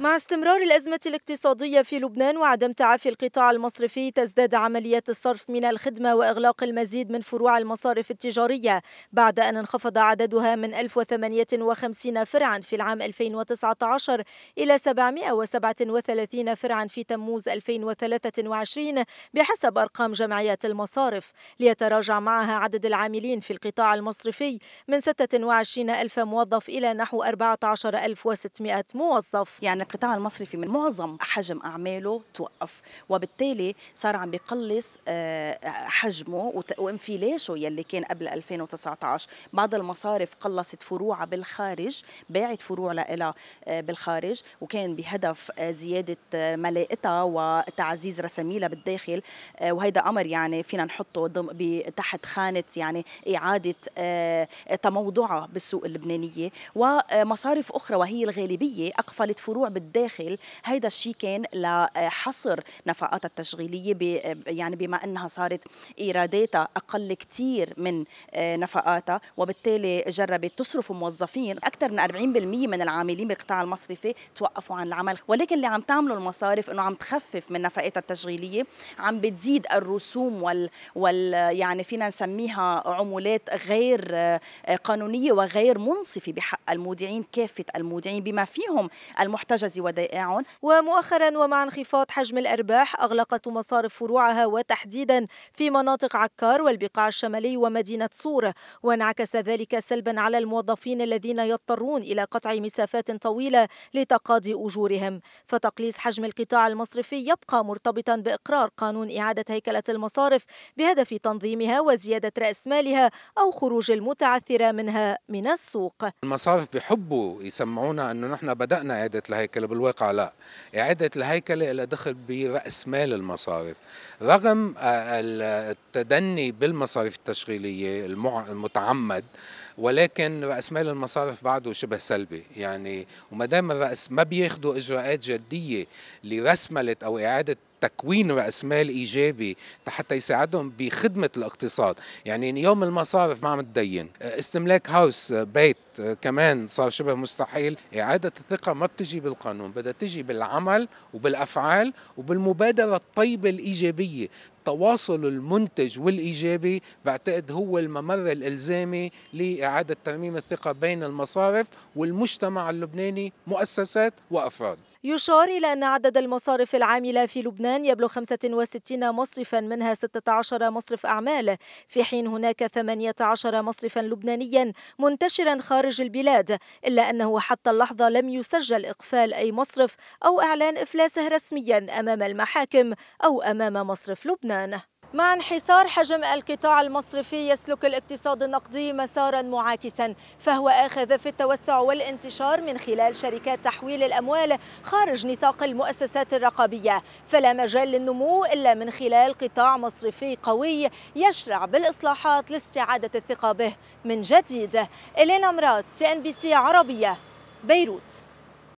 مع استمرار الأزمة الاقتصادية في لبنان وعدم تعافي القطاع المصرفي تزداد عمليات الصرف من الخدمة وإغلاق المزيد من فروع المصارف التجارية بعد أن انخفض عددها من 1058 فرعا في العام 2019 إلى 737 فرعا في تموز 2023 بحسب أرقام جمعيات المصارف ليتراجع معها عدد العاملين في القطاع المصرفي من 26 ألف موظف إلى نحو 14 ألف موظف يعني القطاع المصرفي من معظم حجم اعماله توقف وبالتالي صار عم بيقلص آه، حجمه وانفلاشه يلي كان قبل 2019 بعض المصارف قلصت فروعها بالخارج باعت فروع لها آه، بالخارج وكان بهدف آه، زياده ملائتها وتعزيز رساميلها بالداخل وهذا امر يعني فينا نحطه تحت خانه يعني اعاده تموضعها بالسوق اللبنانيه ومصارف اخرى وهي الغالبيه اقفلت فروع بالداخل هيدا الشيء كان لحصر نفقاتها التشغيليه يعني بما انها صارت ايراداتها اقل كثير من آه، نفقاتها وبالتالي جربت تصرف موظفين اكثر من 40% من العاملين بالقطاع المصرفي توقفوا عن العمل ولكن اللي عم تعمله المصارف انه عم تخفف من نفقاتها التشغيليه عم بتزيد الرسوم وال, وال يعني فينا نسميها عمولات غير آه، قانونيه وغير منصفه بحق المودعين كافه المودعين بما فيهم المحتجر المحجز ودائع ومؤخرا ومع انخفاض حجم الأرباح أغلقت مصارف فروعها وتحديدا في مناطق عكار والبقاع الشمالي ومدينة صور وانعكس ذلك سلبا على الموظفين الذين يضطرون إلى قطع مسافات طويلة لتقاضي أجورهم فتقليص حجم القطاع المصرفي يبقى مرتبطا بإقرار قانون إعادة هيكلة المصارف بهدف تنظيمها وزيادة رأس مالها أو خروج المتعثرة منها من السوق المصارف بحبوا يسمعونا أنه نحن بدأنا إعادة الهيكلة الهيكله بالواقع لا اعاده الهيكله الى دخل براس مال المصارف رغم آه، التدني بالمصارف التشغيليه المتعمد ولكن راس مال المصارف بعده شبه سلبي يعني وما دام الراس ما بياخذوا اجراءات جديه لرسمله او اعاده تكوين راس مال ايجابي حتى يساعدهم بخدمه الاقتصاد، يعني يوم المصارف ما عم تدين، استملاك هاوس بيت كمان صار شبه مستحيل، اعاده الثقه ما بتجي بالقانون، بدها تجي بالعمل وبالافعال وبالمبادره الطيبه الايجابيه، التواصل المنتج والايجابي بعتقد هو الممر الالزامي لاعاده ترميم الثقه بين المصارف والمجتمع اللبناني مؤسسات وافراد. يشار إلى أن عدد المصارف العاملة في لبنان يبلغ 65 مصرفا منها 16 مصرف أعمال في حين هناك 18 مصرفا لبنانيا منتشرا خارج البلاد إلا أنه حتى اللحظة لم يسجل إقفال أي مصرف أو إعلان إفلاسه رسميا أمام المحاكم أو أمام مصرف لبنان مع انحسار حجم القطاع المصرفي يسلك الاقتصاد النقدي مسارا معاكسا فهو آخذ في التوسع والانتشار من خلال شركات تحويل الأموال خارج نطاق المؤسسات الرقابية فلا مجال للنمو إلا من خلال قطاع مصرفي قوي يشرع بالإصلاحات لاستعادة الثقة به من جديد إلينا مراد سي أن بي سي عربية بيروت